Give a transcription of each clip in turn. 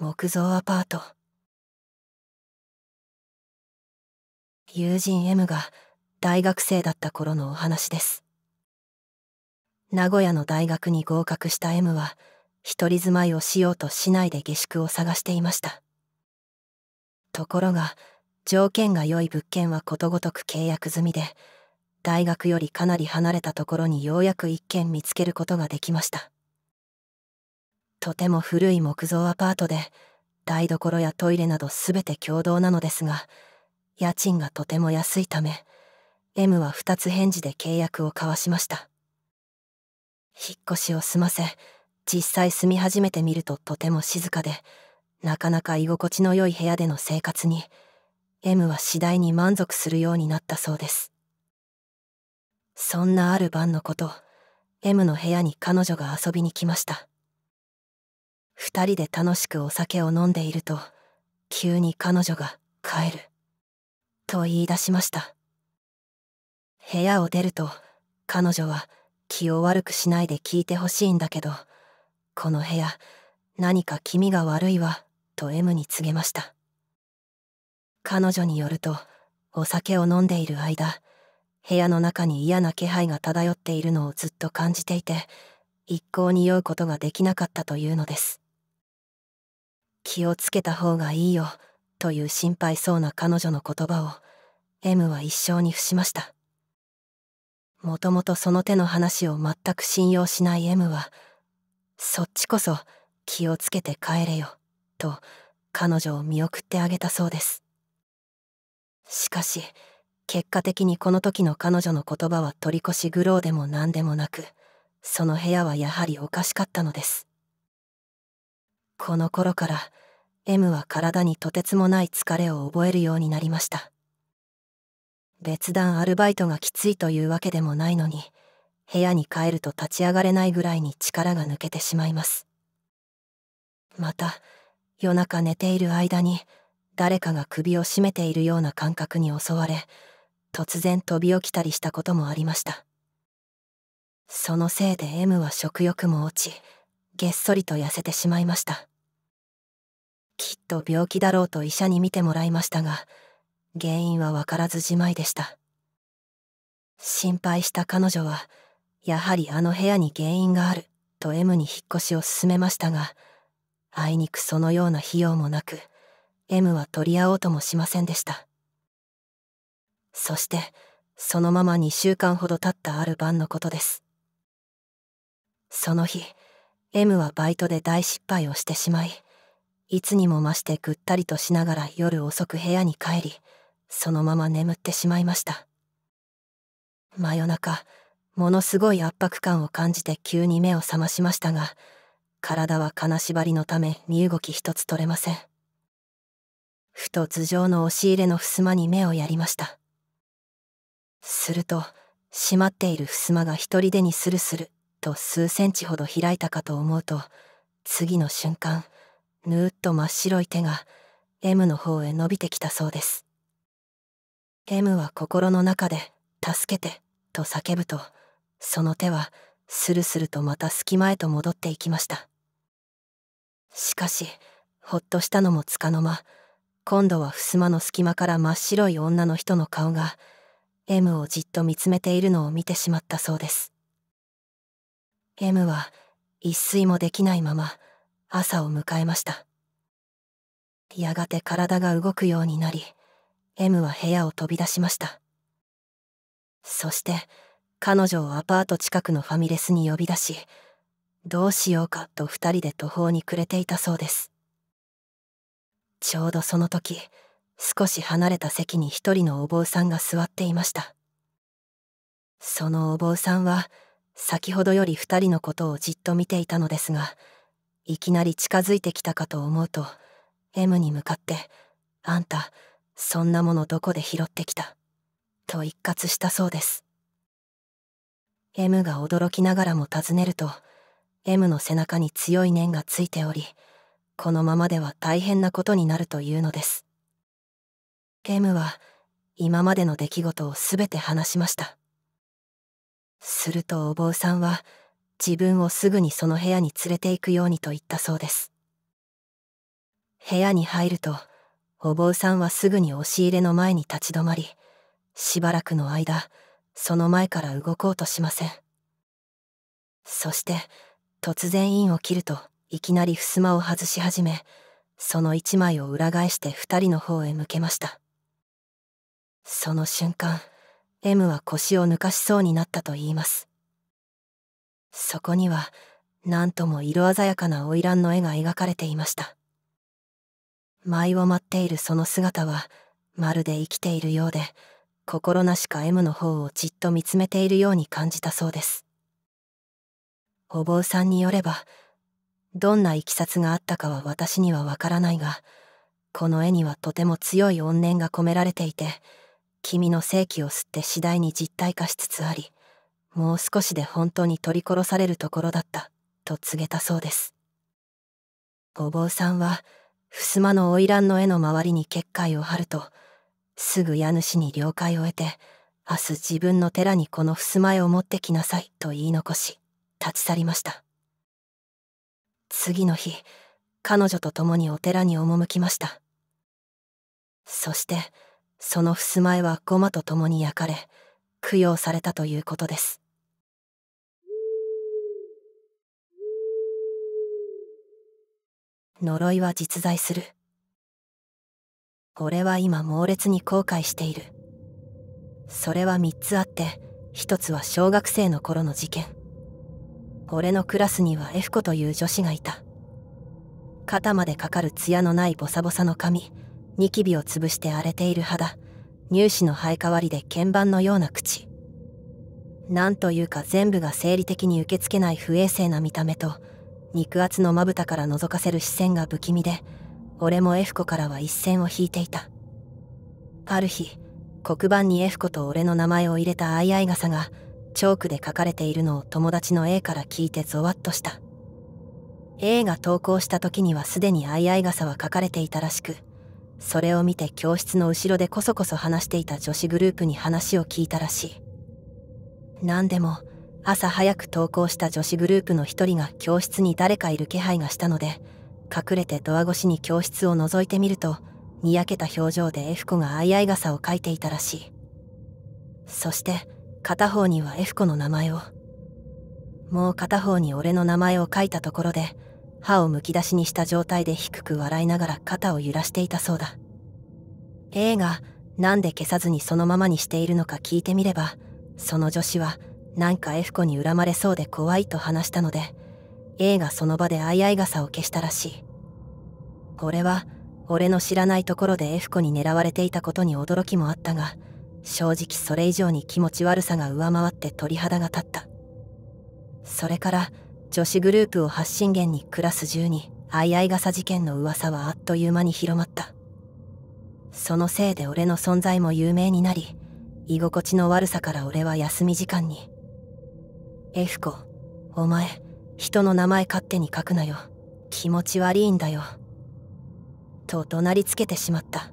木造アパート友人 M が大学生だった頃のお話です名古屋の大学に合格した M は一人住まいをしようと市内で下宿を探していましたところが条件が良い物件はことごとく契約済みで大学よりかなり離れたところにようやく一軒見つけることができましたとても古い木造アパートで台所やトイレなど全て共同なのですが家賃がとても安いため M は二つ返事で契約を交わしました引っ越しを済ませ実際住み始めてみるととても静かでなかなか居心地の良い部屋での生活に M は次第に満足するようになったそうですそんなある晩のこと M の部屋に彼女が遊びに来ました2人で楽しくお酒を飲んでいると急に彼女が「帰る」と言い出しました部屋を出ると彼女は気を悪くしないで聞いてほしいんだけどこの部屋何か気味が悪いわと M に告げました彼女によるとお酒を飲んでいる間部屋の中に嫌な気配が漂っているのをずっと感じていて一向に酔うことができなかったというのです気をつけた方がいいよという心配そうな彼女の言葉を M は一生に伏しましたもともとその手の話を全く信用しない M はそっちこそ気をつけて帰れよと彼女を見送ってあげたそうですしかし結果的にこの時の彼女の言葉は取り越し苦労でも何でもなくその部屋はやはりおかしかったのですこの頃から M は体にとてつもない疲れを覚えるようになりました別段アルバイトがきついというわけでもないのに部屋に帰ると立ち上がれないぐらいに力が抜けてしまいますまた夜中寝ている間に誰かが首を絞めているような感覚に襲われ突然飛び起きたりしたこともありましたそのせいで M は食欲も落ちげっそりと痩せてしまいましたきっと病気だろうと医者に診てもらいましたが原因は分からずじまいでした心配した彼女はやはりあの部屋に原因があると M に引っ越しを勧めましたがあいにくそのような費用もなく M は取り合おうともしませんでしたそしてそのまま2週間ほど経ったある晩のことですその日 M はバイトで大失敗をしてしまいいつにも増してぐったりとしながら夜遅く部屋に帰りそのまま眠ってしまいました真夜中ものすごい圧迫感を感じて急に目を覚ましましたが体は金縛りのため身動き一つ取れませんふと頭上の押し入れの襖に目をやりましたすると閉まっている襖が一人でにスルスルと数センチほど開いたかと思うと次の瞬間ぬーっと真っ白い手が M の方へ伸びてきたそうです M は心の中で「助けて」と叫ぶとその手はスルスルとまた隙間へと戻っていきましたしかしほっとしたのもつかの間今度は襖の隙間から真っ白い女の人の顔が M をじっと見つめているのを見てしまったそうです M は一睡もできないまま朝を迎えましたやがて体が動くようになり M は部屋を飛び出しましたそして彼女をアパート近くのファミレスに呼び出しどうしようかと2人で途方に暮れていたそうですちょうどその時少し離れた席に一人のお坊さんが座っていましたそのお坊さんは先ほどより2人のことをじっと見ていたのですがいきなり近づいてきたかと思うと M に向かって「あんたそんなものどこで拾ってきた」と一喝したそうです M が驚きながらも尋ねると M の背中に強い念がついておりこのままでは大変なことになるというのです M は今までの出来事を全て話しましたするとお坊さんは「自分をすぐにその部屋に連れて行くようにと言ったそうです部屋に入るとお坊さんはすぐに押し入れの前に立ち止まりしばらくの間その前から動こうとしませんそして突然院を切るといきなり襖を外し始めその一枚を裏返して二人の方へ向けましたその瞬間 M は腰を抜かしそうになったと言いますそこには何とも色鮮やかな花魁の絵が描かれていました舞を舞っているその姿はまるで生きているようで心なしか M の方をじっと見つめているように感じたそうですお坊さんによればどんないきさつがあったかは私にはわからないがこの絵にはとても強い怨念が込められていて君の正気を吸って次第に実体化しつつありもう少しで本当に取り殺されるところだったと告げたそうですお坊さんは襖の花魁の絵の周りに結界を張るとすぐ家主に了解を得て明日自分の寺にこの襖絵を持ってきなさいと言い残し立ち去りました次の日彼女と共にお寺に赴きましたそしてその襖絵はゴマと共に焼かれ供養されたということです。呪いは実在する。俺は今猛烈に後悔している。それは三つあって、一つは小学生の頃の事件。俺のクラスには F 子という女子がいた。肩までかかる艶のないボサボサの髪、ニキビを潰して荒れている肌、乳歯の生え変わりで鍵盤のような口なんというか全部が生理的に受け付けない不衛生な見た目と肉厚のまぶたから覗かせる視線が不気味で俺も F 子からは一線を引いていたある日黒板に F 子と俺の名前を入れた II 傘がチョークで書かれているのを友達の A から聞いてゾワッとした A が投稿した時にはすでに II 傘は書かれていたらしくそれを見て教室の後ろでこそこそ話していた女子グループに話を聞いたらしい何でも朝早く登校した女子グループの一人が教室に誰かいる気配がしたので隠れてドア越しに教室を覗いてみるとにやけた表情で F 子が相合い傘を書いていたらしいそして片方には F 子の名前をもう片方に俺の名前を書いたところで歯をむき出しにした状態で低く笑いながら肩を揺らしていたそうだ A が何で消さずにそのままにしているのか聞いてみればその女子はなんか F 子に恨まれそうで怖いと話したので A がその場で相合い傘を消したらしい俺は俺の知らないところで F 子に狙われていたことに驚きもあったが正直それ以上に気持ち悪さが上回って鳥肌が立ったそれから女子グループを発信源にクラス中に相合い傘事件の噂はあっという間に広まったそのせいで俺の存在も有名になり居心地の悪さから俺は休み時間に「F 子お前人の名前勝手に書くなよ気持ち悪いんだよ」と怒鳴りつけてしまった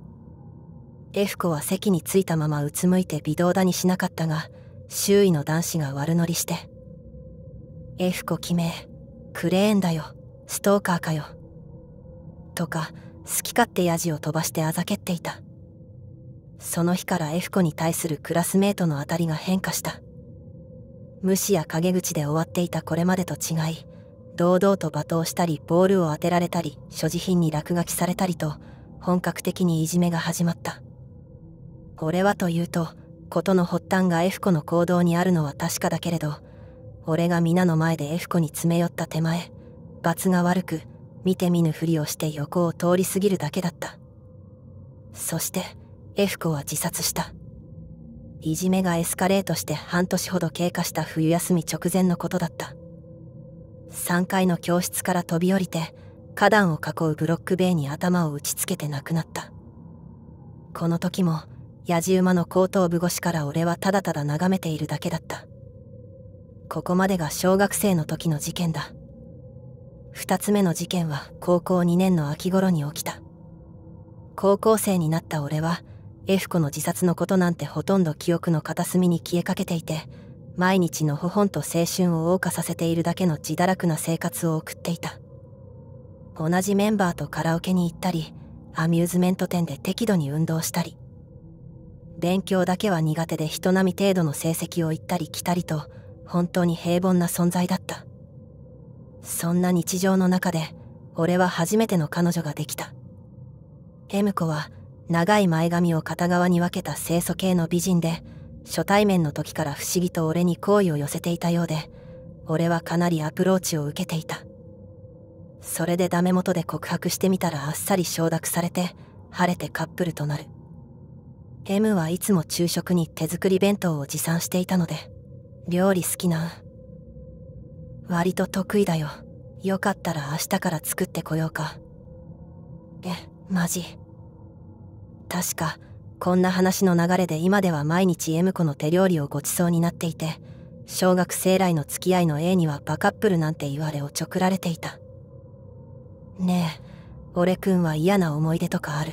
F 子は席に着いたままうつむいて微動だにしなかったが周囲の男子が悪乗りして f フ決めクレーンだよストーカーかよとか好き勝手ヤジを飛ばしてあざけっていたその日からエフコに対するクラスメートの当たりが変化した無視や陰口で終わっていたこれまでと違い堂々と罵倒したりボールを当てられたり所持品に落書きされたりと本格的にいじめが始まった俺はというと事の発端が F 子の行動にあるのは確かだけれど俺が皆の前で F 子に詰め寄った手前罰が悪く見て見ぬふりをして横を通り過ぎるだけだったそして F 子は自殺したいじめがエスカレートして半年ほど経過した冬休み直前のことだった3階の教室から飛び降りて花壇を囲うブロック塀に頭を打ちつけて亡くなったこの時もやじ馬の後頭部越しから俺はただただ眺めているだけだったここまでが小学生の時の事件だ2つ目の事件は高校2年の秋頃に起きた高校生になった俺は F 子の自殺のことなんてほとんど記憶の片隅に消えかけていて毎日のほほんと青春を謳歌させているだけの自堕落な生活を送っていた同じメンバーとカラオケに行ったりアミューズメント店で適度に運動したり勉強だけは苦手で人並み程度の成績を行ったり来たりと本当に平凡な存在だったそんな日常の中で俺は初めての彼女ができた M 子は長い前髪を片側に分けた清楚系の美人で初対面の時から不思議と俺に好意を寄せていたようで俺はかなりアプローチを受けていたそれでダメ元で告白してみたらあっさり承諾されて晴れてカップルとなる M はいつも昼食に手作り弁当を持参していたので料理好きな割と得意だよよかったら明日から作ってこようかえマジ確かこんな話の流れで今では毎日 M 子の手料理をご馳走になっていて小学生来の付き合いの A にはバカップルなんて言われおちょくられていたねえ俺くんは嫌な思い出とかある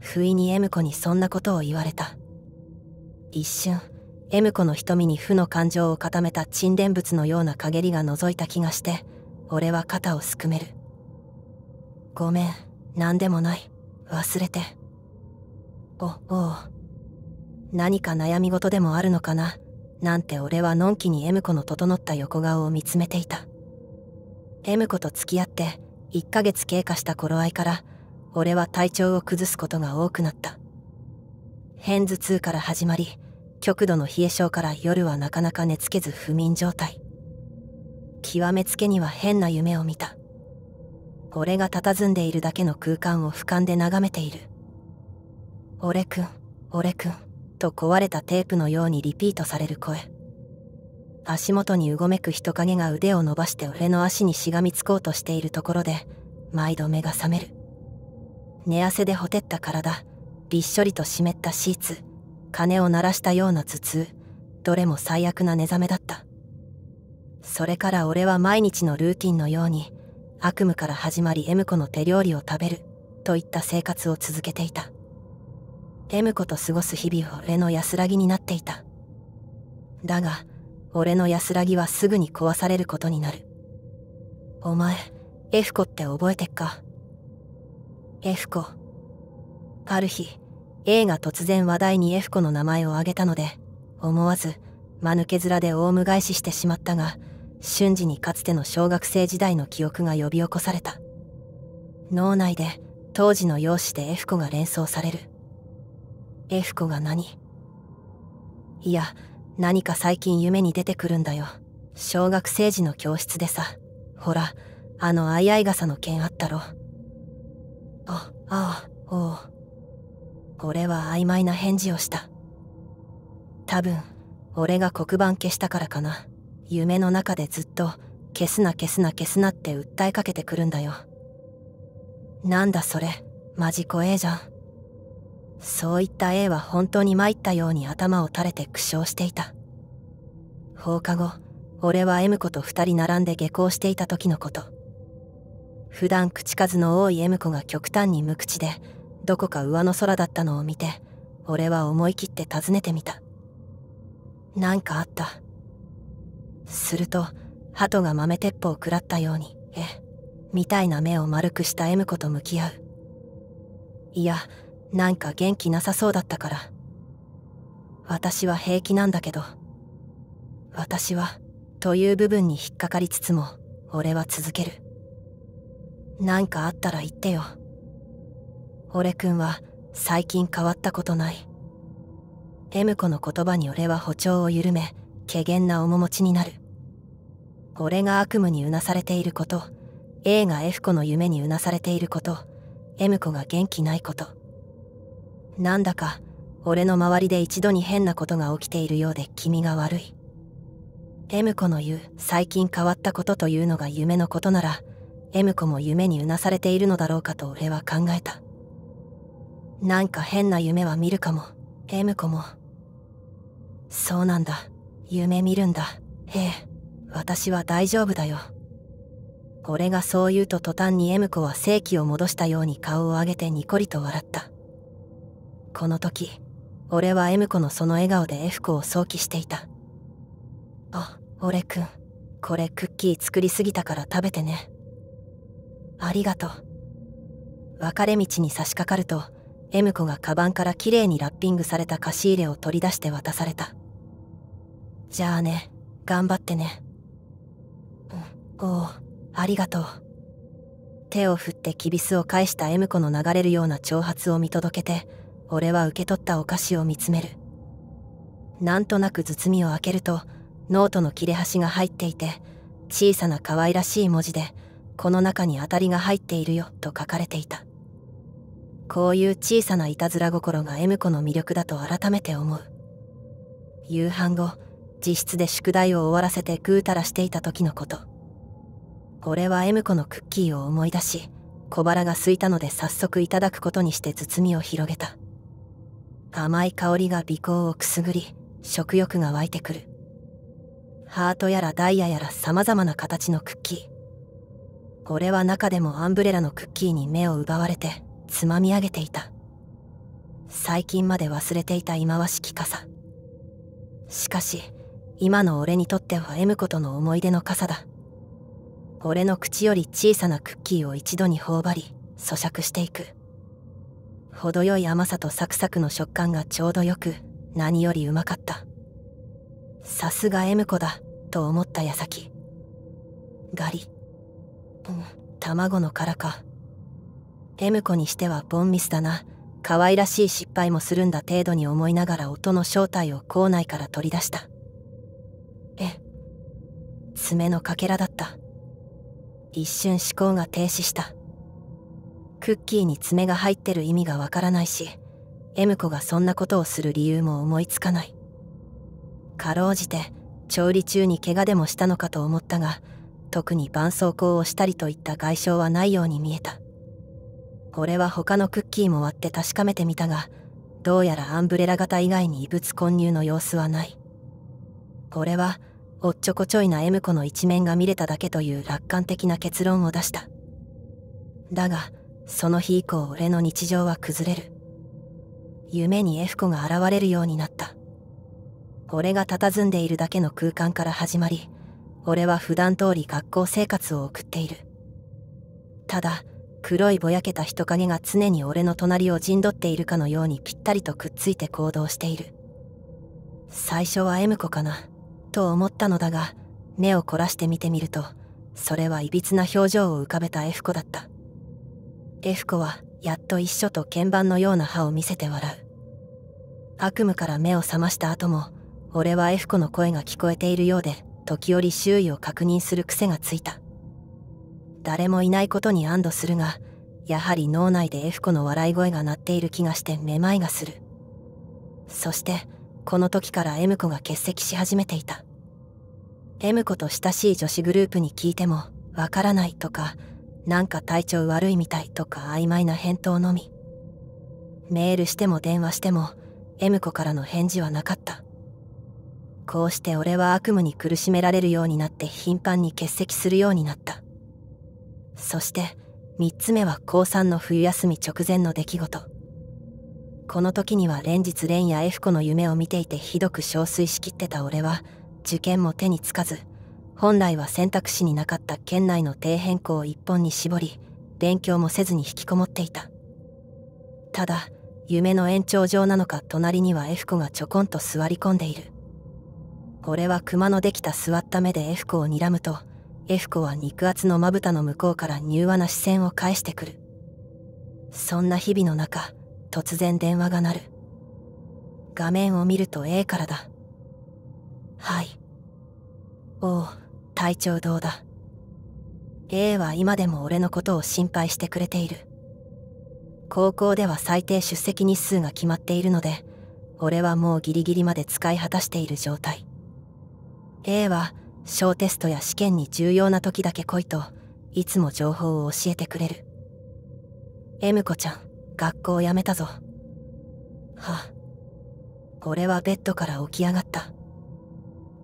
不意に M 子にそんなことを言われた一瞬 M 子の瞳に負の感情を固めた沈殿物のような陰りが覗いた気がして俺は肩をすくめるごめん何でもない忘れておおう何か悩み事でもあるのかななんて俺はのんきに M 子の整った横顔を見つめていた M 子と付き合って1ヶ月経過した頃合いから俺は体調を崩すことが多くなったン頭痛から始まり極度の冷え性から夜はなかなか寝つけず不眠状態極めつけには変な夢を見た俺が佇んでいるだけの空間を俯瞰で眺めている俺くん俺くんと壊れたテープのようにリピートされる声足元にうごめく人影が腕を伸ばして俺の足にしがみつこうとしているところで毎度目が覚める寝汗でほてった体びっしょりと湿ったシーツ鐘を鳴らしたような頭痛どれも最悪な寝覚めだったそれから俺は毎日のルーティンのように悪夢から始まり M 子の手料理を食べるといった生活を続けていた M 子と過ごす日々は俺の安らぎになっていただが俺の安らぎはすぐに壊されることになるお前 F 子って覚えてっか F 子ある日 A が突然話題に F 子の名前を挙げたので思わず間抜け面でオウム返ししてしまったが瞬時にかつての小学生時代の記憶が呼び起こされた脳内で当時の容姿で F 子が連想される F 子が何いや何か最近夢に出てくるんだよ小学生時の教室でさほらあの相合い傘の件あったろあああおう俺は曖昧な返事をした多分俺が黒板消したからかな夢の中でずっと消すな消すな消すなって訴えかけてくるんだよなんだそれマジ怖えじゃんそういった A は本当に参ったように頭を垂れて苦笑していた放課後俺は M 子と2人並んで下校していた時のこと普段口数の多い M 子が極端に無口でどこか上の空だったのを見て俺は思い切って訪ねてみた何かあったすると鳩が豆鉄砲を食らったようにえみたいな目を丸くした M 子と向き合ういやなんか元気なさそうだったから私は平気なんだけど私はという部分に引っかかりつつも俺は続ける何かあったら言ってよ俺くんは最近変わったことない M 子の言葉に俺は歩調を緩め怪厳な面持ちになる俺が悪夢にうなされていること A が F 子の夢にうなされていること M 子が元気ないことなんだか俺の周りで一度に変なことが起きているようで気味が悪い M 子の言う最近変わったことというのが夢のことなら M 子も夢にうなされているのだろうかと俺は考えたなんか変な夢は見るかも。エム子も。そうなんだ。夢見るんだ。へえ、私は大丈夫だよ。俺がそう言うと途端にエム子は正気を戻したように顔を上げてニコリと笑った。この時、俺はエム子のその笑顔で F 子を想起していた。あ、俺くん、これクッキー作りすぎたから食べてね。ありがとう。別れ道に差し掛かると、M 子がカバンからきれいにラッピングされた貸し入れを取り出して渡されたじゃあね頑張ってねおおありがとう手を振ってきびすを返した M 子の流れるような挑発を見届けて俺は受け取ったお菓子を見つめるなんとなく包みを開けるとノートの切れ端が入っていて小さな可愛らしい文字で「この中に当たりが入っているよ」と書かれていたこういう小さないたずら心が M 子の魅力だと改めて思う夕飯後自室で宿題を終わらせてぐうたらしていた時のこと俺は M 子のクッキーを思い出し小腹が空いたので早速いただくことにして包みを広げた甘い香りが鼻孔をくすぐり食欲が湧いてくるハートやらダイヤやら様々な形のクッキー俺は中でもアンブレラのクッキーに目を奪われてつまみ上げていた最近まで忘れていた忌まわしき傘しかし今の俺にとっては M 子との思い出の傘だ俺の口より小さなクッキーを一度に頬張り咀嚼していく程よい甘さとサクサクの食感がちょうどよく何よりうまかったさすが M 子だと思った矢先ガリ、うん、卵の殻か M 子にしてはボンミスだな可愛らしい失敗もするんだ程度に思いながら音の正体を校内から取り出したえ爪のかけらだった一瞬思考が停止したクッキーに爪が入ってる意味がわからないし M 子がそんなことをする理由も思いつかないかろうじて調理中に怪我でもしたのかと思ったが特に絆創膏をしたりといった外傷はないように見えた俺は他のクッキーも割って確かめてみたがどうやらアンブレラ型以外に異物混入の様子はない俺はおっちょこちょいな M 子の一面が見れただけという楽観的な結論を出しただがその日以降俺の日常は崩れる夢に F 子が現れるようになった俺が佇んでいるだけの空間から始まり俺は普段通り学校生活を送っているただ黒いぼやけた人影が常に俺の隣を陣取っているかのようにぴったりとくっついて行動している最初は M 子かなと思ったのだが目を凝らして見てみるとそれはいびつな表情を浮かべた F 子だった F 子はやっと一緒と鍵盤のような歯を見せて笑う悪夢から目を覚ました後も俺は F 子の声が聞こえているようで時折周囲を確認する癖がついた誰もいないことに安堵するがやはり脳内で F 子の笑い声が鳴っている気がしてめまいがするそしてこの時から M 子が欠席し始めていた M 子と親しい女子グループに聞いても「わからない」とか「なんか体調悪いみたい」とか曖昧な返答のみメールしても電話しても M 子からの返事はなかったこうして俺は悪夢に苦しめられるようになって頻繁に欠席するようになったそして3つ目は高3の冬休み直前の出来事この時には連日蓮や F 子の夢を見ていてひどく憔悴しきってた俺は受験も手につかず本来は選択肢になかった県内の底辺校を一本に絞り勉強もせずに引きこもっていたただ夢の延長上なのか隣には F 子がちょこんと座り込んでいる俺は熊のできた座った目で F 子を睨むとエフコは肉厚のまぶたの向こうから柔和な視線を返してくるそんな日々の中突然電話が鳴る画面を見ると A からだはいおう体調どうだ A は今でも俺のことを心配してくれている高校では最低出席日数が決まっているので俺はもうギリギリまで使い果たしている状態 A は小テストや試験に重要な時だけ来いといつも情報を教えてくれる M 子ちゃん学校辞めたぞは俺はベッドから起き上がった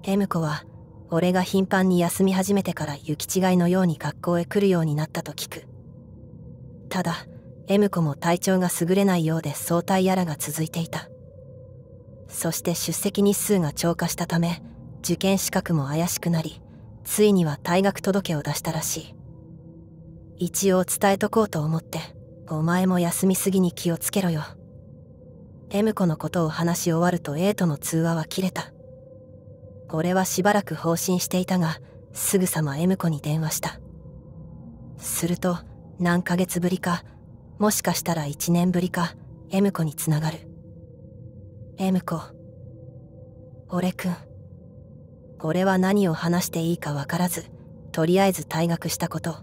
M 子は俺が頻繁に休み始めてから行き違いのように学校へ来るようになったと聞くただ M 子も体調が優れないようで早退やらが続いていたそして出席日数が超過したため受験資格も怪しくなりついには退学届を出したらしい一応伝えとこうと思ってお前も休みすぎに気をつけろよ M 子のことを話し終わると A との通話は切れた俺はしばらく放心していたがすぐさま M 子に電話したすると何ヶ月ぶりかもしかしたら1年ぶりか M 子につながる M 子俺くん俺は何を話していいか分からずとりあえず退学したこと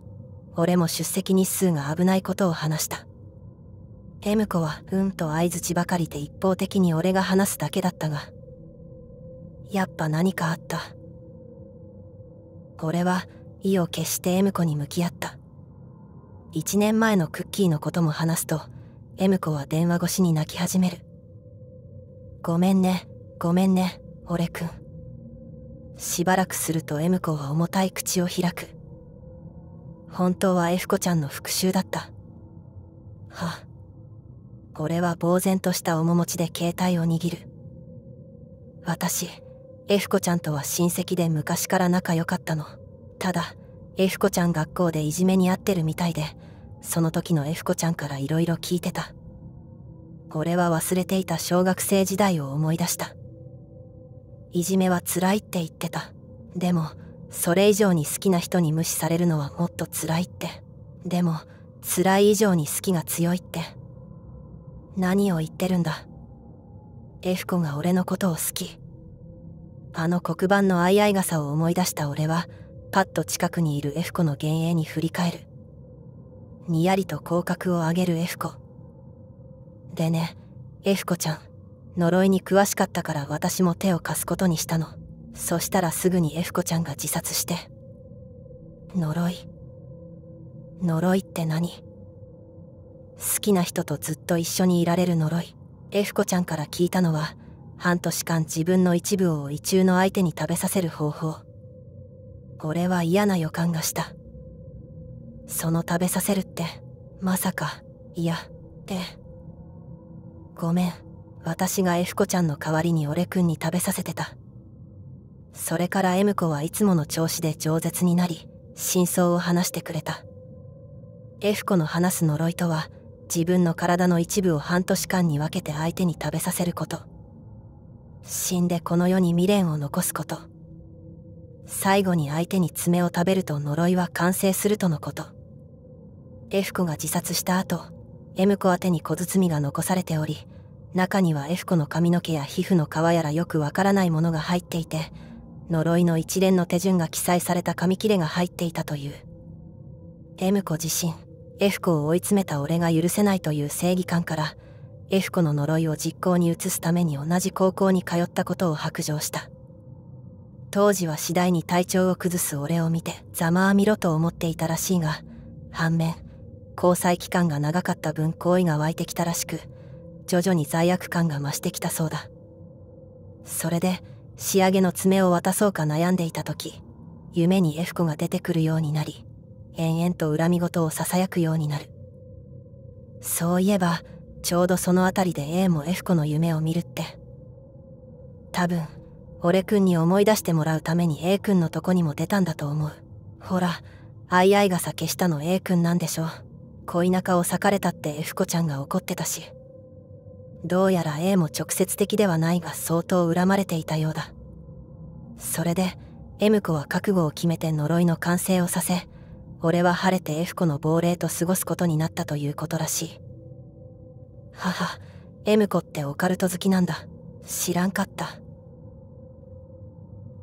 俺も出席日数が危ないことを話したエム子はうんと相槌ばかりで一方的に俺が話すだけだったがやっぱ何かあった俺は意を決してエム子に向き合った1年前のクッキーのことも話すとエム子は電話越しに泣き始めるごめんねごめんね俺くんしばらくすると M 子は重たい口を開く本当は F 子ちゃんの復讐だったはあ俺は呆然とした面持ちで携帯を握る私 F 子ちゃんとは親戚で昔から仲良かったのただ F 子ちゃん学校でいじめに遭ってるみたいでその時の F 子ちゃんから色々聞いてた俺は忘れていた小学生時代を思い出したいじめは辛いって言ってたでもそれ以上に好きな人に無視されるのはもっと辛いってでも辛い以上に好きが強いって何を言ってるんだエフコが俺のことを好きあの黒板の相合い傘を思い出した俺はパッと近くにいるエフコの幻影に振り返るにやりと口角を上げるエフコでねエフコちゃん呪いに詳しかったから私も手を貸すことにしたのそしたらすぐにエフコちゃんが自殺して呪い呪いって何好きな人とずっと一緒にいられる呪いエフコちゃんから聞いたのは半年間自分の一部を異中の相手に食べさせる方法俺は嫌な予感がしたその食べさせるってまさかいやってごめん私が F 子ちゃんの代わりに俺くんに食べさせてたそれから M 子はいつもの調子で饒舌になり真相を話してくれた F 子の話す呪いとは自分の体の一部を半年間に分けて相手に食べさせること死んでこの世に未練を残すこと最後に相手に爪を食べると呪いは完成するとのこと F 子が自殺した後 M 子宛てに小包が残されており中には F 子の髪の毛や皮膚の皮やらよくわからないものが入っていて呪いの一連の手順が記載された紙切れが入っていたという M 子自身 F 子を追い詰めた俺が許せないという正義感から F 子の呪いを実行に移すために同じ高校に通ったことを白状した当時は次第に体調を崩す俺を見てざまあみろと思っていたらしいが反面交際期間が長かった分好意が湧いてきたらしく徐々に罪悪感が増してきたそうだそれで仕上げの爪を渡そうか悩んでいた時夢に F 子が出てくるようになり延々と恨み事をささやくようになるそういえばちょうどその辺りで A も F 子の夢を見るって多分俺くんに思い出してもらうために A くんのとこにも出たんだと思うほら相合いがさ消したの A くんなんでしょ恋仲を裂かれたって F 子ちゃんが怒ってたしどうやら A も直接的ではないが相当恨まれていたようだそれで M 子は覚悟を決めて呪いの完成をさせ俺は晴れて F 子の亡霊と過ごすことになったということらしい母 M 子ってオカルト好きなんだ知らんかった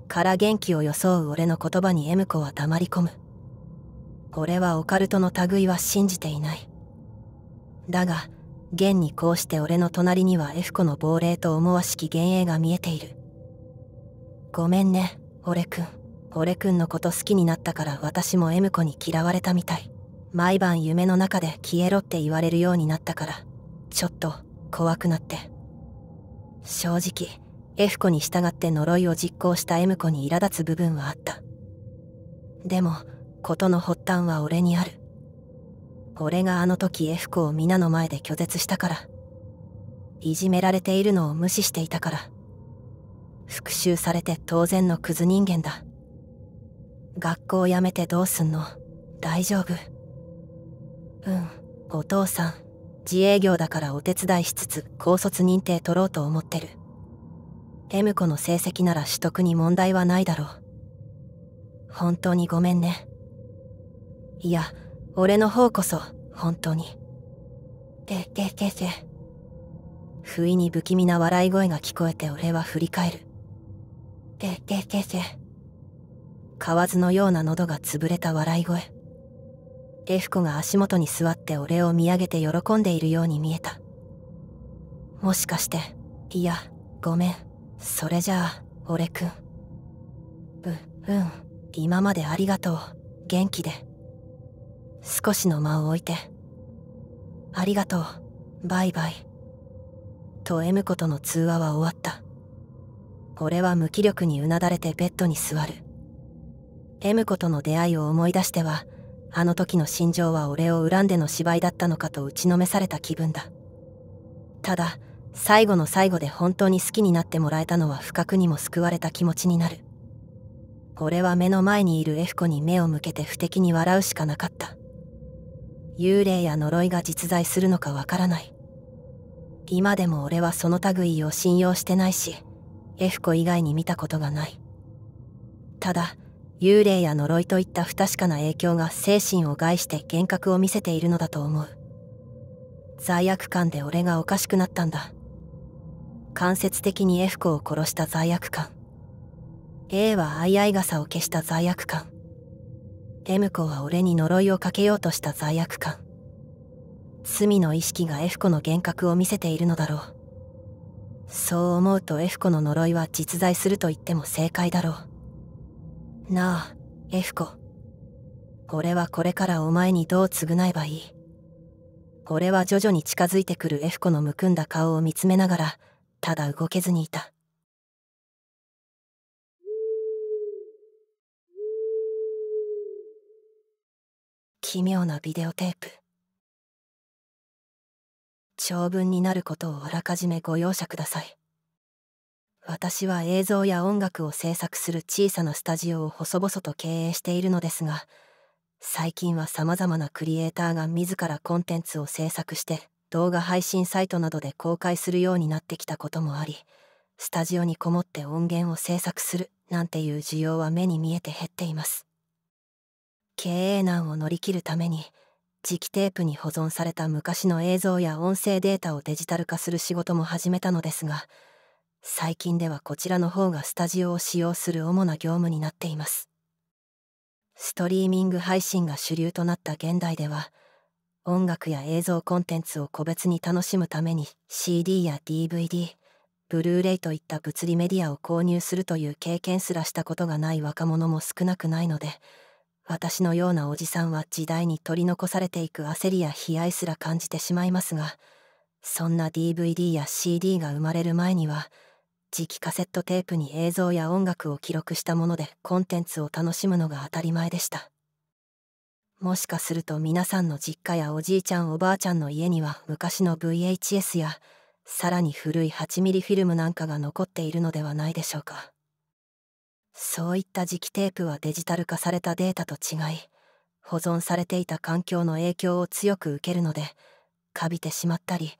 から元気を装う俺の言葉に M 子は黙り込む俺はオカルトの類は信じていないだが現にこうして俺の隣には F 子の亡霊と思わしき幻影が見えているごめんね俺くん俺くんのこと好きになったから私も M 子に嫌われたみたい毎晩夢の中で消えろって言われるようになったからちょっと怖くなって正直 F 子に従って呪いを実行した M 子に苛立つ部分はあったでも事の発端は俺にある俺があの時 F 子を皆の前で拒絶したからいじめられているのを無視していたから復讐されて当然のクズ人間だ学校辞めてどうすんの大丈夫うんお父さん自営業だからお手伝いしつつ高卒認定取ろうと思ってる M 子の成績なら取得に問題はないだろう本当にごめんねいや俺の方こそ本当にて、けけせ。不意に不気味な笑い声が聞こえて俺は振り返るけけせ。河津のような喉が潰れた笑い声エフコが足元に座って俺を見上げて喜んでいるように見えたもしかしていやごめんそれじゃあ俺くんううん今までありがとう元気で。少しの間を置いて「ありがとうバイバイ」と M 子との通話は終わった俺は無気力にうなだれてベッドに座る M 子との出会いを思い出してはあの時の心情は俺を恨んでの芝居だったのかと打ちのめされた気分だただ最後の最後で本当に好きになってもらえたのは不覚にも救われた気持ちになる俺は目の前にいる F 子に目を向けて不敵に笑うしかなかった幽霊や呪いが実在するのかわからない今でも俺はその類を信用してないしエフコ以外に見たことがないただ幽霊や呪いといった不確かな影響が精神を害して幻覚を見せているのだと思う罪悪感で俺がおかしくなったんだ間接的にエフコを殺した罪悪感 A は相合い傘を消した罪悪感エムコは俺に呪いをかけようとした罪悪感罪の意識がエフコの幻覚を見せているのだろうそう思うとエフコの呪いは実在すると言っても正解だろうなあエフコ俺はこれからお前にどう償えばいい俺は徐々に近づいてくるエフコのむくんだ顔を見つめながらただ動けずにいた奇妙なビデオテープ長文になることをあらかじめご容赦ください私は映像や音楽を制作する小さなスタジオを細々と経営しているのですが最近は様々なクリエイターが自らコンテンツを制作して動画配信サイトなどで公開するようになってきたこともありスタジオにこもって音源を制作するなんていう需要は目に見えて減っています経営難を乗り切るために磁気テープに保存された昔の映像や音声データをデジタル化する仕事も始めたのですが最近ではこちらの方がスタジオを使用する主な業務になっていますストリーミング配信が主流となった現代では音楽や映像コンテンツを個別に楽しむために CD や DVD ブルーレイといった物理メディアを購入するという経験すらしたことがない若者も少なくないので私のようなおじさんは時代に取り残されていく焦りや悲哀すら感じてしまいますがそんな DVD や CD が生まれる前には磁気カセットテープに映像や音楽を記録したものでコンテンツを楽しむのが当たり前でしたもしかすると皆さんの実家やおじいちゃんおばあちゃんの家には昔の VHS やさらに古い8ミリフィルムなんかが残っているのではないでしょうかそういった磁気テープはデジタル化されたデータと違い保存されていた環境の影響を強く受けるのでかびてしまったり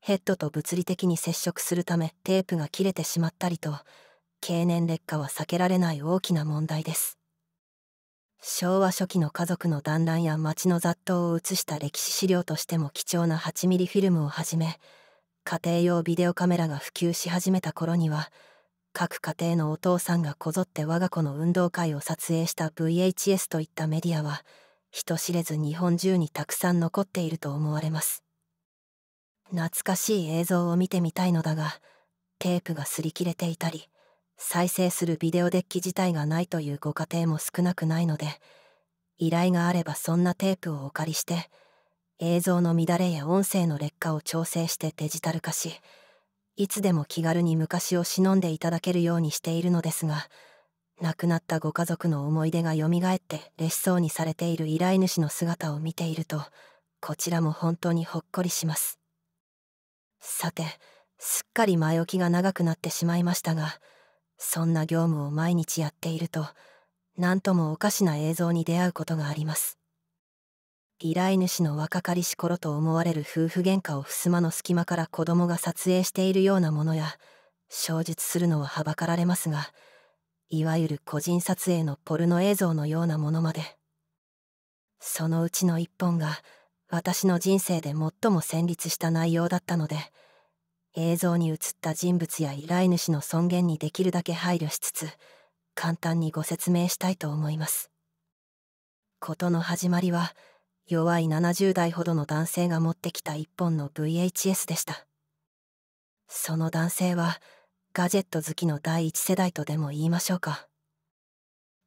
ヘッドと物理的に接触するためテープが切れてしまったりと経年劣化は避けられない大きな問題です昭和初期の家族の団らんや町の雑踏を写した歴史資料としても貴重な8ミリフィルムをはじめ家庭用ビデオカメラが普及し始めた頃には各家庭のお父さんがこぞって我が子の運動会を撮影した VHS といったメディアは人知れず日本中にたくさん残っていると思われます懐かしい映像を見てみたいのだがテープが擦り切れていたり再生するビデオデッキ自体がないというご家庭も少なくないので依頼があればそんなテープをお借りして映像の乱れや音声の劣化を調整してデジタル化しいつでも気軽に昔を忍んでいただけるようにしているのですが亡くなったご家族の思い出がよみがえって嬉しそうにされている依頼主の姿を見ているとこちらも本当にほっこりしますさてすっかり前置きが長くなってしまいましたがそんな業務を毎日やっていると何ともおかしな映像に出会うことがあります依頼主の若かりし頃と思われる夫婦喧嘩を襖の隙間から子供が撮影しているようなものや衝述するのははばかられますがいわゆる個人撮影のポルノ映像のようなものまでそのうちの一本が私の人生で最も戦慄した内容だったので映像に映った人物や依頼主の尊厳にできるだけ配慮しつつ簡単にご説明したいと思います。事の始まりは弱い70代ほどの男性が持ってきた一本の VHS でしたその男性はガジェット好きの第一世代とでも言いましょうか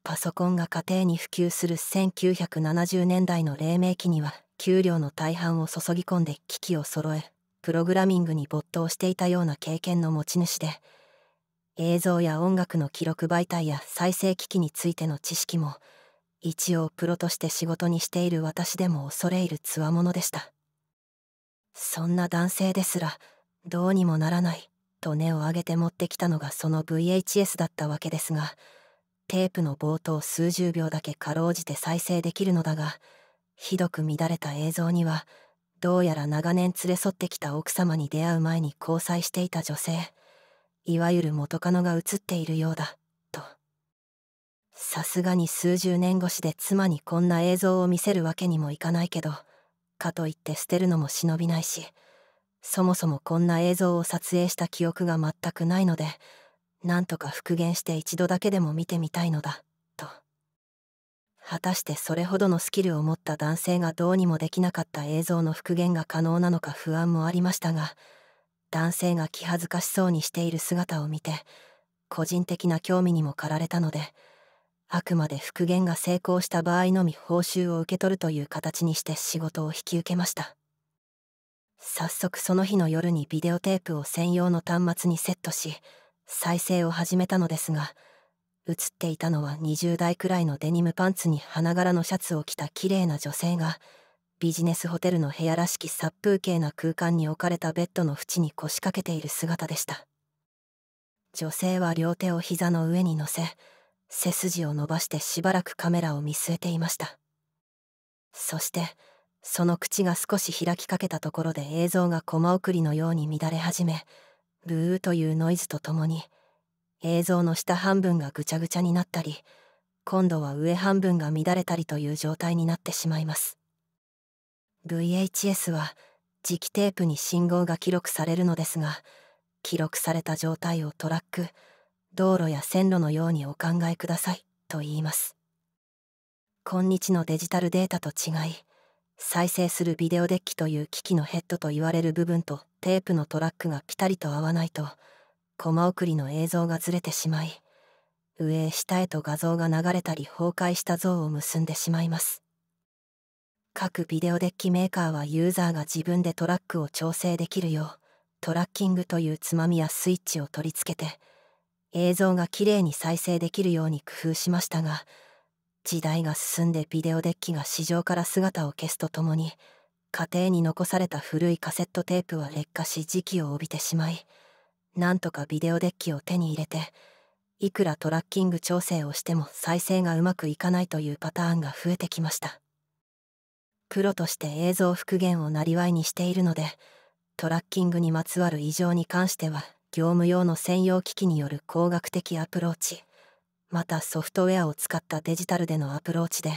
パソコンが家庭に普及する1970年代の黎明期には給料の大半を注ぎ込んで機器を揃えプログラミングに没頭していたような経験の持ち主で映像や音楽の記録媒体や再生機器についての知識も一応プロとして仕事にしている私でも恐れ入るつわものでしたそんな男性ですらどうにもならないと根を上げて持ってきたのがその VHS だったわけですがテープの冒頭数十秒だけかろうじて再生できるのだがひどく乱れた映像にはどうやら長年連れ添ってきた奥様に出会う前に交際していた女性いわゆる元カノが映っているようださすがに数十年越しで妻にこんな映像を見せるわけにもいかないけどかといって捨てるのも忍びないしそもそもこんな映像を撮影した記憶が全くないのでなんとか復元して一度だけでも見てみたいのだと果たしてそれほどのスキルを持った男性がどうにもできなかった映像の復元が可能なのか不安もありましたが男性が気恥ずかしそうにしている姿を見て個人的な興味にも駆られたので。あくまで復元が成功した場合のみ報酬を受け取るという形にして仕事を引き受けました早速その日の夜にビデオテープを専用の端末にセットし再生を始めたのですが映っていたのは20代くらいのデニムパンツに花柄のシャツを着た綺麗な女性がビジネスホテルの部屋らしき殺風景な空間に置かれたベッドの縁に腰掛けている姿でした女性は両手を膝の上に乗せ背筋を伸ばしてしばらくカメラを見据えていましたそしてその口が少し開きかけたところで映像がコマ送りのように乱れ始めブーというノイズとともに映像の下半分がぐちゃぐちゃになったり今度は上半分が乱れたりという状態になってしまいます VHS は磁気テープに信号が記録されるのですが記録された状態をトラック道路や線路のようにお考えくださいと言います今日のデジタルデータと違い再生するビデオデッキという機器のヘッドと言われる部分とテープのトラックがピタリと合わないとコマ送りの映像がずれてしまい上へ下へと画像が流れたり崩壊した像を結んでしまいます各ビデオデッキメーカーはユーザーが自分でトラックを調整できるようトラッキングというつまみやスイッチを取り付けて映像がきれいに再生できるように工夫しましたが時代が進んでビデオデッキが市場から姿を消すとともに家庭に残された古いカセットテープは劣化し時期を帯びてしまいなんとかビデオデッキを手に入れていくらトラッキング調整をしても再生がうまくいかないというパターンが増えてきましたプロとして映像復元をなりわいにしているのでトラッキングにまつわる異常に関しては業務用の専用機器による工学的アプローチまたソフトウェアを使ったデジタルでのアプローチで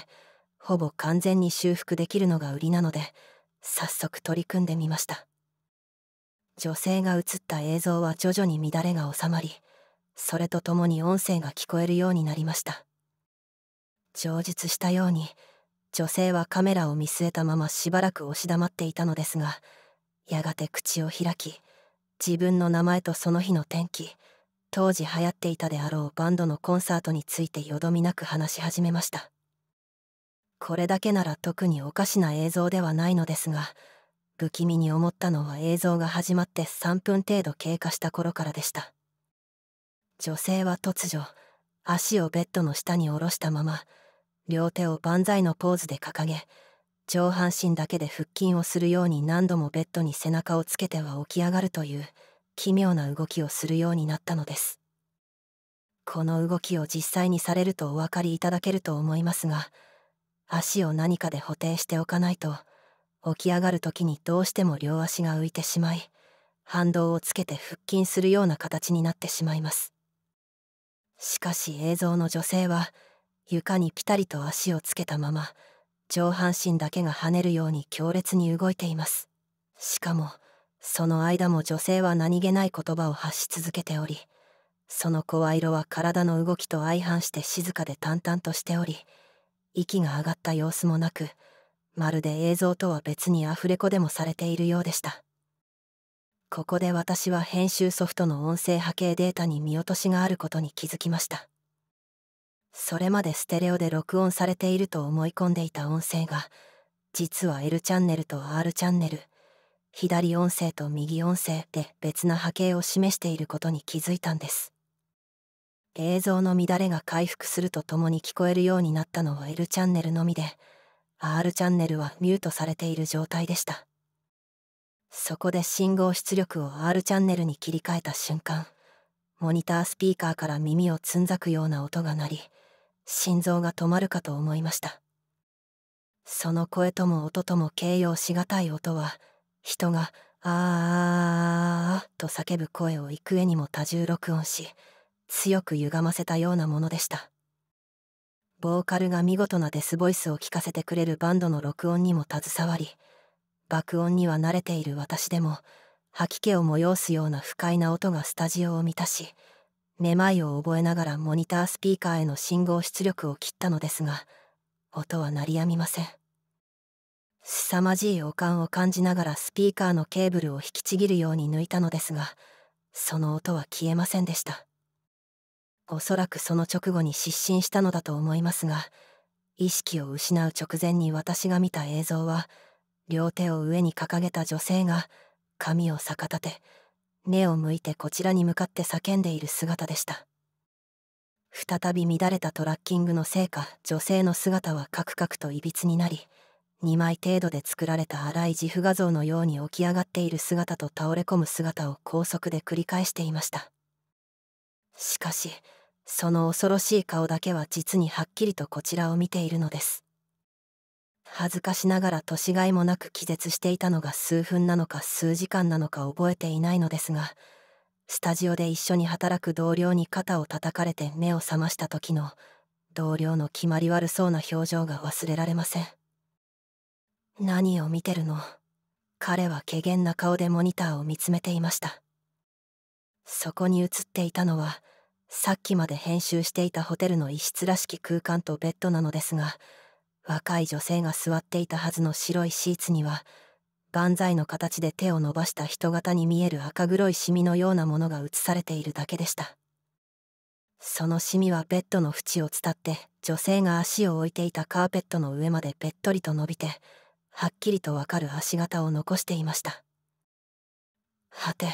ほぼ完全に修復できるのが売りなので早速取り組んでみました女性が映った映像は徐々に乱れが収まりそれとともに音声が聞こえるようになりました上述したように女性はカメラを見据えたまましばらく押し黙っていたのですがやがて口を開き自分の名前とその日の天気当時流行っていたであろうバンドのコンサートについてよどみなく話し始めましたこれだけなら特におかしな映像ではないのですが不気味に思ったのは映像が始まって3分程度経過した頃からでした女性は突如足をベッドの下に下ろしたまま両手を万歳のポーズで掲げ上半身だけで腹筋をするように何度もベッドに背中をつけては起き上がるという奇妙な動きをするようになったのですこの動きを実際にされるとお分かりいただけると思いますが足を何かで補填しておかないと起き上がる時にどうしても両足が浮いてしまい反動をつけて腹筋するような形になってしまいますしかし映像の女性は床にぴたりと足をつけたまま上半身だけが跳ねるように強烈に動いていますしかもその間も女性は何気ない言葉を発し続けておりその声色は体の動きと相反して静かで淡々としており息が上がった様子もなくまるで映像とは別にアフレコでもされているようでしたここで私は編集ソフトの音声波形データに見落としがあることに気づきましたそれまでステレオで録音されていると思い込んでいた音声が実は L チャンネルと R チャンネル左音声と右音声で別な波形を示していることに気づいたんです映像の乱れが回復するとともに聞こえるようになったのは L チャンネルのみで R チャンネルはミュートされている状態でしたそこで信号出力を R チャンネルに切り替えた瞬間モニタースピーカーから耳をつんざくような音が鳴り心臓が止まるかと思いましたその声とも音とも形容しがたい音は人が「あーあーあと叫ぶ声を幾重にも多重録音し強く歪ませたようなものでしたボーカルが見事なデスボイスを聞かせてくれるバンドの録音にも携わり爆音には慣れている私でも吐き気を催すような不快な音がスタジオを満たしめまいを覚えながらモニタースピーカーへの信号出力を切ったのですが音は鳴りやみません凄まじい悪感を感じながらスピーカーのケーブルを引きちぎるように抜いたのですがその音は消えませんでしたおそらくその直後に失神したのだと思いますが意識を失う直前に私が見た映像は両手を上に掲げた女性が髪を逆立て目を向いてこちらに向かって叫んでいる姿でした再び乱れたトラッキングのせいか女性の姿はカクカクといびつになり2枚程度で作られた荒い自負画像のように起き上がっている姿と倒れ込む姿を高速で繰り返していましたしかしその恐ろしい顔だけは実にはっきりとこちらを見ているのです恥ずかしながら年がいもなく気絶していたのが数分なのか数時間なのか覚えていないのですがスタジオで一緒に働く同僚に肩を叩かれて目を覚ました時の同僚の決まり悪そうな表情が忘れられません何を見てるの彼は怪げな顔でモニターを見つめていましたそこに映っていたのはさっきまで編集していたホテルの一室らしき空間とベッドなのですが若い女性が座っていたはずの白いシーツには万歳の形で手を伸ばした人型に見える赤黒いシミのようなものが映されているだけでしたそのシミはベッドの縁を伝って女性が足を置いていたカーペットの上までべっとりと伸びてはっきりとわかる足型を残していましたはて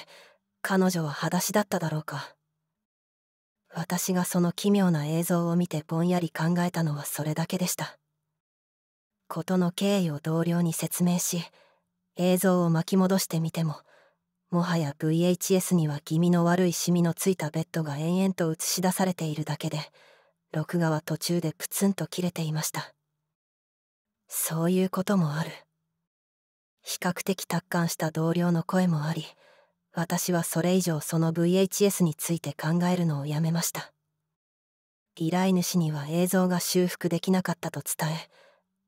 彼女は裸足だっただろうか私がその奇妙な映像を見てぼんやり考えたのはそれだけでした事の経緯を同僚に説明し映像を巻き戻してみてももはや VHS には気味の悪いシミのついたベッドが延々と映し出されているだけで録画は途中でプツンと切れていましたそういうこともある比較的達観した同僚の声もあり私はそれ以上その VHS について考えるのをやめました依頼主には映像が修復できなかったと伝え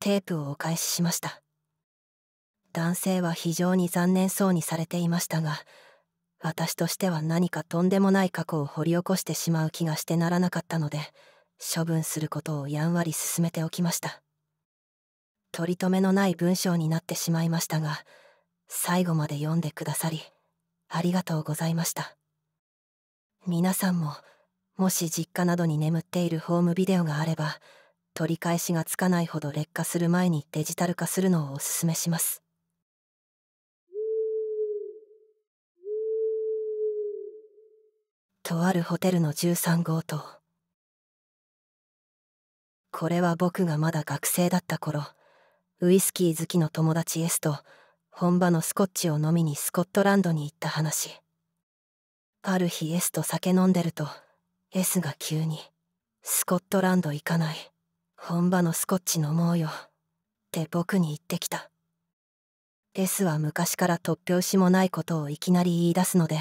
テープをお返ししました男性は非常に残念そうにされていましたが私としては何かとんでもない過去を掘り起こしてしまう気がしてならなかったので処分することをやんわり進めておきました取り留めのない文章になってしまいましたが最後まで読んでくださりありがとうございました皆さんももし実家などに眠っているホームビデオがあれば取り返しがつかないほど劣化する前にデジタル化するのをお勧めしますとあるホテルの13号棟これは僕がまだ学生だった頃ウイスキー好きの友達 S と本場のスコッチを飲みにスコットランドに行った話ある日 S と酒飲んでると S が急に「スコットランド行かない本場のスコッチ飲もうよって僕に言ってきた S は昔から突拍子もないことをいきなり言い出すので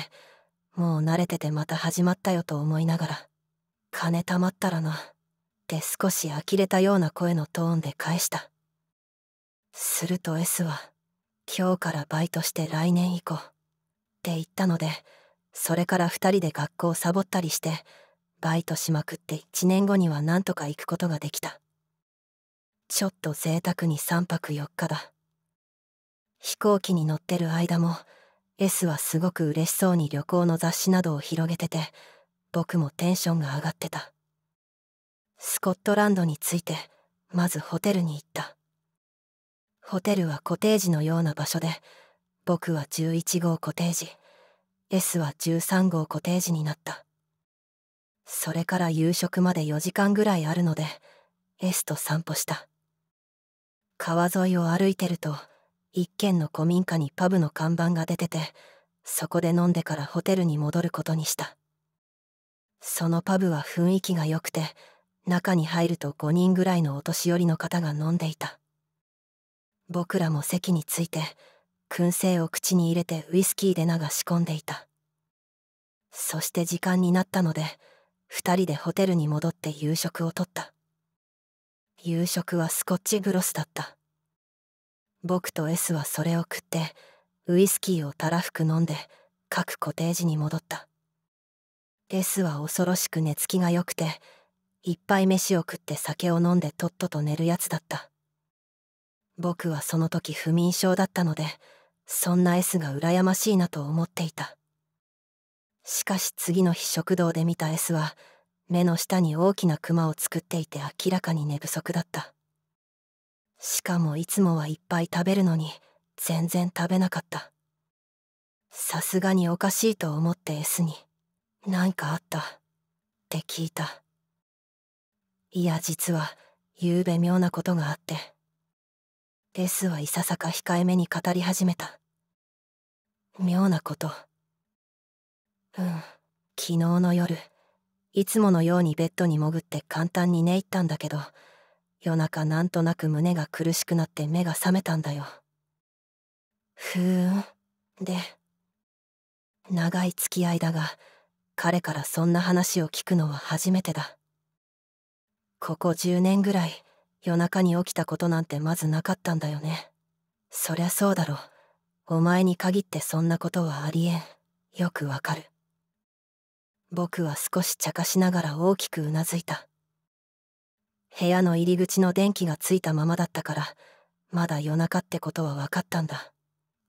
もう慣れててまた始まったよと思いながら「金貯まったらな」って少し呆れたような声のトーンで返したすると S は「今日からバイトして来年以降」って言ったのでそれから2人で学校をサボったりしてバイトしまくって1年後には何とか行くことができた。ちょっと贅沢に3泊4日だ飛行機に乗ってる間も S はすごく嬉しそうに旅行の雑誌などを広げてて僕もテンションが上がってたスコットランドに着いてまずホテルに行ったホテルはコテージのような場所で僕は11号コテージ S は13号コテージになったそれから夕食まで4時間ぐらいあるので S と散歩した川沿いを歩いてると一軒の古民家にパブの看板が出ててそこで飲んでからホテルに戻ることにしたそのパブは雰囲気が良くて中に入ると5人ぐらいのお年寄りの方が飲んでいた僕らも席に着いて燻製を口に入れてウイスキーで名が仕込んでいたそして時間になったので2人でホテルに戻って夕食をとった夕食はスコッチグロスだった僕と S はそれを食ってウイスキーをたらふく飲んで各コテージに戻った S は恐ろしく寝つきが良くていっぱい飯を食って酒を飲んでとっとと寝るやつだった僕はその時不眠症だったのでそんな S が羨ましいなと思っていたしかし次の日食堂で見た S は目の下に大きなクマを作っていて明らかに寝不足だったしかもいつもはいっぱい食べるのに全然食べなかったさすがにおかしいと思って S に「何かあった」って聞いたいや実はゆうべ妙なことがあって S はいささか控えめに語り始めた妙なことうん昨日の夜いつものようにベッドに潜って簡単に寝入ったんだけど夜中なんとなく胸が苦しくなって目が覚めたんだよふーんで長い付き合いだが彼からそんな話を聞くのは初めてだここ10年ぐらい夜中に起きたことなんてまずなかったんだよねそりゃそうだろお前に限ってそんなことはありえんよくわかる僕は少し茶化しながら大きくうなずいた部屋の入り口の電気がついたままだったからまだ夜中ってことは分かったんだ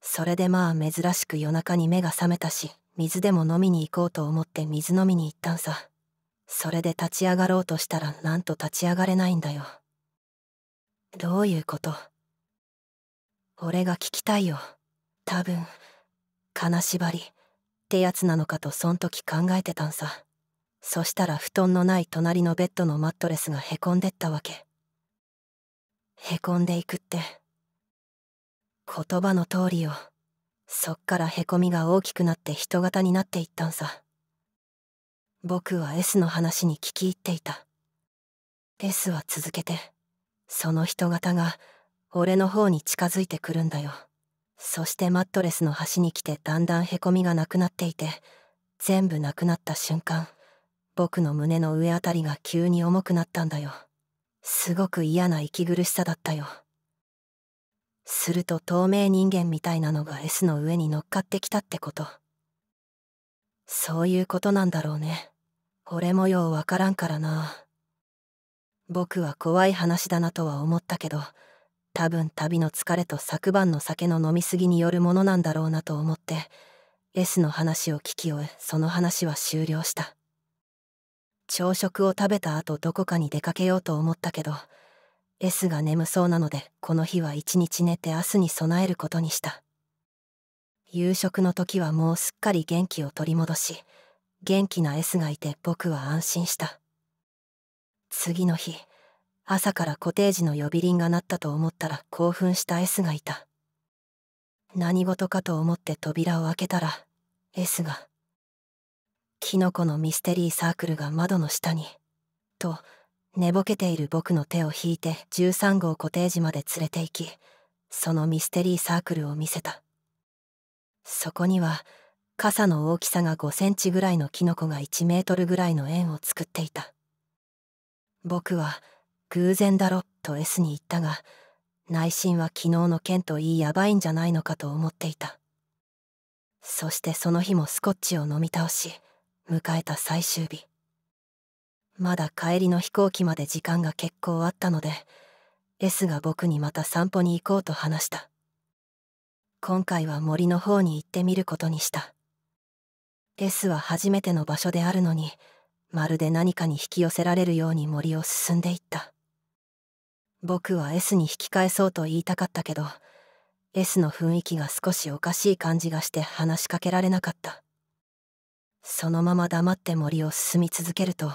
それでまあ珍しく夜中に目が覚めたし水でも飲みに行こうと思って水飲みに行ったんさそれで立ち上がろうとしたらなんと立ち上がれないんだよどういうこと俺が聞きたいよ多分金縛りってやつなのかとそん時考えてたんさそしたら布団のない隣のベッドのマットレスがへこんでったわけへこんでいくって言葉の通りよそっからへこみが大きくなって人型になっていったんさ僕は S の話に聞き入っていた S は続けてその人型が俺の方に近づいてくるんだよそしてマットレスの端に来てだんだんへこみがなくなっていて全部なくなった瞬間僕の胸の上あたりが急に重くなったんだよすごく嫌な息苦しさだったよすると透明人間みたいなのが S の上に乗っかってきたってことそういうことなんだろうね俺もようわからんからな僕は怖い話だなとは思ったけど多分旅の疲れと昨晩の酒の飲みすぎによるものなんだろうなと思って S の話を聞き終えその話は終了した朝食を食べた後どこかに出かけようと思ったけど S が眠そうなのでこの日は一日寝て明日に備えることにした夕食の時はもうすっかり元気を取り戻し元気な S がいて僕は安心した次の日朝からコテージの呼び鈴が鳴ったと思ったら興奮した S がいた何事かと思って扉を開けたら S が「キノコのミステリーサークルが窓の下に」と寝ぼけている僕の手を引いて13号コテージまで連れて行きそのミステリーサークルを見せたそこには傘の大きさが5センチぐらいのキノコが1メートルぐらいの円を作っていた僕は「偶然だろと S に言ったが内心は昨日の件といいやばいんじゃないのかと思っていたそしてその日もスコッチを飲み倒し迎えた最終日まだ帰りの飛行機まで時間が結構あったので S が僕にまた散歩に行こうと話した今回は森の方に行ってみることにした S は初めての場所であるのにまるで何かに引き寄せられるように森を進んでいった僕は S に引き返そうと言いたかったけど S の雰囲気が少しおかしい感じがして話しかけられなかったそのまま黙って森を進み続けると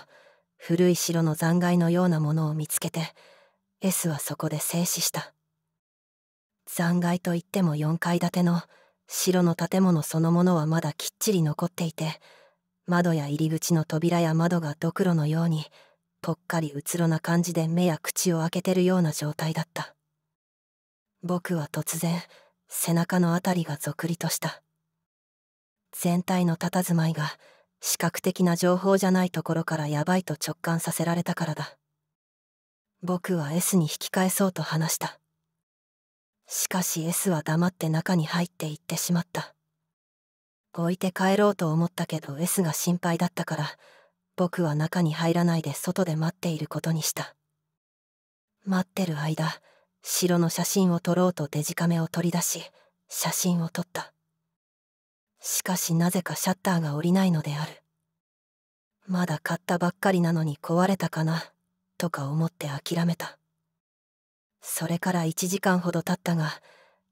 古い城の残骸のようなものを見つけて S はそこで静止した残骸といっても4階建ての城の建物そのものはまだきっちり残っていて窓や入り口の扉や窓がドクロのようにぽっかりうつろな感じで目や口を開けてるような状態だった僕は突然背中の辺りがぞくりとした全体の佇まいが視覚的な情報じゃないところからやばいと直感させられたからだ僕は S に引き返そうと話したしかし S は黙って中に入って行ってしまった置いて帰ろうと思ったけど S が心配だったから僕は中に入らないで外で待っていることにした待ってる間城の写真を撮ろうとデジカメを取り出し写真を撮ったしかしなぜかシャッターが下りないのであるまだ買ったばっかりなのに壊れたかなとか思って諦めたそれから1時間ほど経ったが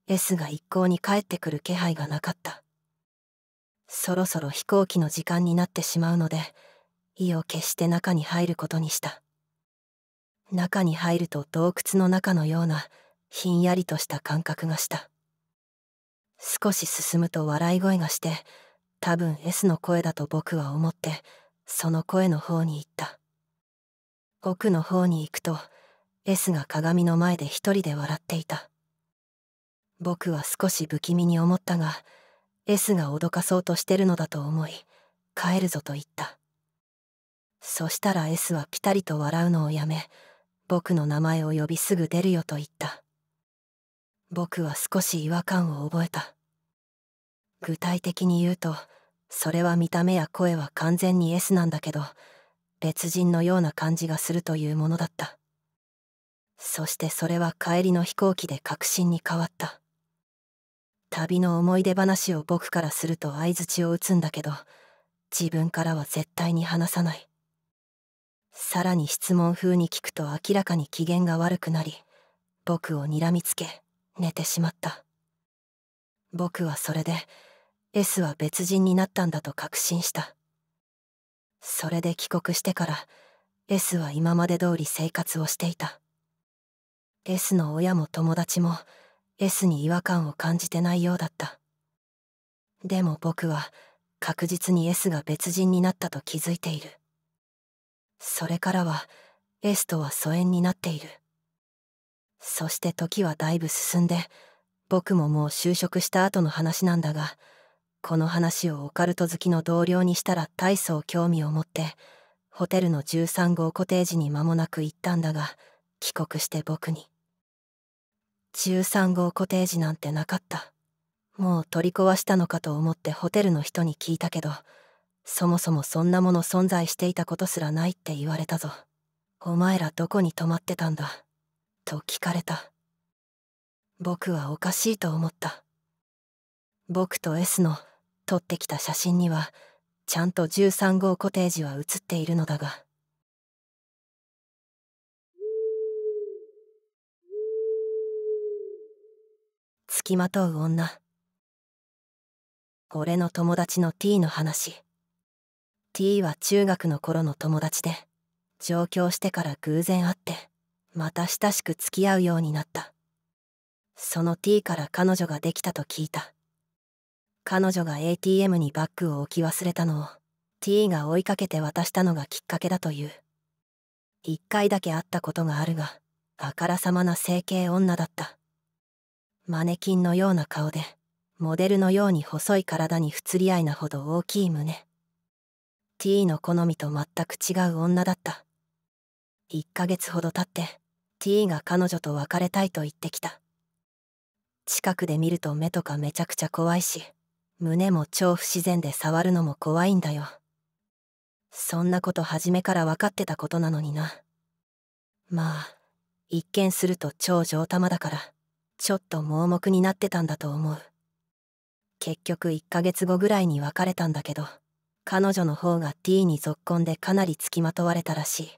S が一向に帰ってくる気配がなかったそろそろ飛行機の時間になってしまうので意を決して中に入ることにした中に入ると洞窟の中のようなひんやりとした感覚がした少し進むと笑い声がして多分 S の声だと僕は思ってその声の方に行った奥の方に行くと S が鏡の前で一人で笑っていた僕は少し不気味に思ったが S が脅かそうとしてるのだと思い帰るぞと言ったそしたら S はピタリと笑うのをやめ僕の名前を呼びすぐ出るよと言った僕は少し違和感を覚えた具体的に言うとそれは見た目や声は完全に S なんだけど別人のような感じがするというものだったそしてそれは帰りの飛行機で確信に変わった旅の思い出話を僕からすると相づちを打つんだけど自分からは絶対に話さないさらに質問風に聞くと明らかに機嫌が悪くなり僕をにらみつけ寝てしまった僕はそれで S は別人になったんだと確信したそれで帰国してから S は今まで通り生活をしていた S の親も友達も S に違和感を感じてないようだったでも僕は確実に S が別人になったと気づいているそれからはエスとは疎遠になっているそして時はだいぶ進んで僕ももう就職した後の話なんだがこの話をオカルト好きの同僚にしたら大層興味を持ってホテルの13号コテージに間もなく行ったんだが帰国して僕に13号コテージなんてなかったもう取り壊したのかと思ってホテルの人に聞いたけどそもそもそんなもの存在していたことすらないって言われたぞお前らどこに泊まってたんだと聞かれた僕はおかしいと思った僕と S の撮ってきた写真にはちゃんと13号コテージは写っているのだが付きまとう女俺の友達の T の話 T は中学の頃の友達で上京してから偶然会ってまた親しく付き合うようになったその T から彼女ができたと聞いた彼女が ATM にバッグを置き忘れたのを T が追いかけて渡したのがきっかけだという一回だけ会ったことがあるがあからさまな整形女だったマネキンのような顔でモデルのように細い体に不釣り合いなほど大きい胸 T の好みと全く違う女だった1ヶ月ほど経って T が彼女と別れたいと言ってきた近くで見ると目とかめちゃくちゃ怖いし胸も超不自然で触るのも怖いんだよそんなこと初めから分かってたことなのになまあ一見すると超上玉だからちょっと盲目になってたんだと思う結局1ヶ月後ぐらいに別れたんだけど彼女の方が D にぞっこんでかなりつきまとわれたらしい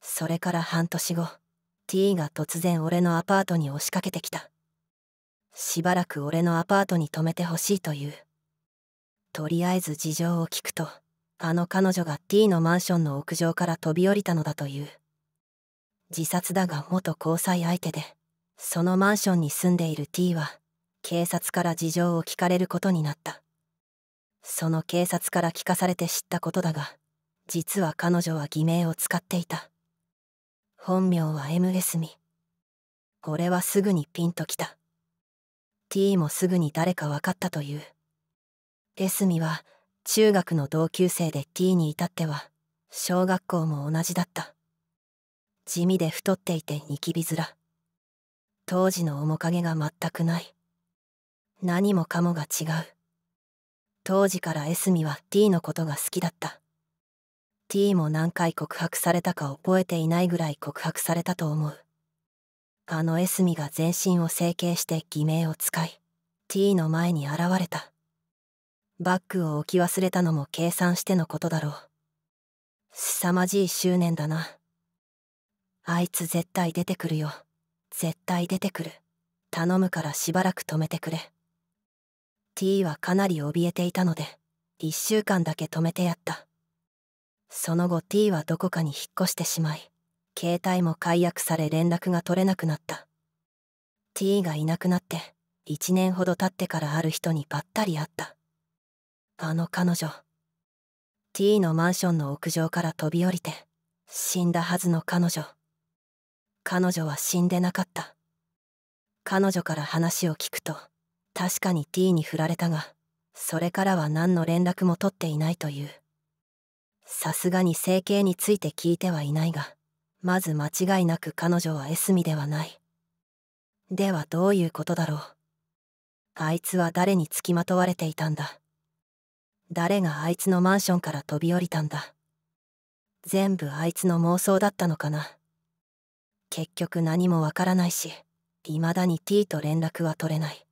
それから半年後 T が突然俺のアパートに押しかけてきたしばらく俺のアパートに泊めてほしいというとりあえず事情を聞くとあの彼女が T のマンションの屋上から飛び降りたのだという自殺だが元交際相手でそのマンションに住んでいる T は警察から事情を聞かれることになったその警察から聞かされて知ったことだが実は彼女は偽名を使っていた本名は M レスミ俺はすぐにピンときた T もすぐに誰か分かったというエスミは中学の同級生で T に至っては小学校も同じだった地味で太っていてニキビ面当時の面影が全くない何もかもが違う当時からエスミは T のことが好きだった T も何回告白されたか覚えていないぐらい告白されたと思うあのエスミが全身を整形して偽名を使い T の前に現れたバッグを置き忘れたのも計算してのことだろう凄まじい執念だなあいつ絶対出てくるよ絶対出てくる頼むからしばらく止めてくれ T はかなり怯えていたので1週間だけ止めてやったその後 T はどこかに引っ越してしまい携帯も解約され連絡が取れなくなった T がいなくなって1年ほど経ってからある人にばったり会ったあの彼女 T のマンションの屋上から飛び降りて死んだはずの彼女彼女は死んでなかった彼女から話を聞くと確かに T に振られたがそれからは何の連絡も取っていないというさすがに整形について聞いてはいないがまず間違いなく彼女はエスミではないではどういうことだろうあいつは誰につきまとわれていたんだ誰があいつのマンションから飛び降りたんだ全部あいつの妄想だったのかな結局何もわからないし未だに T と連絡は取れない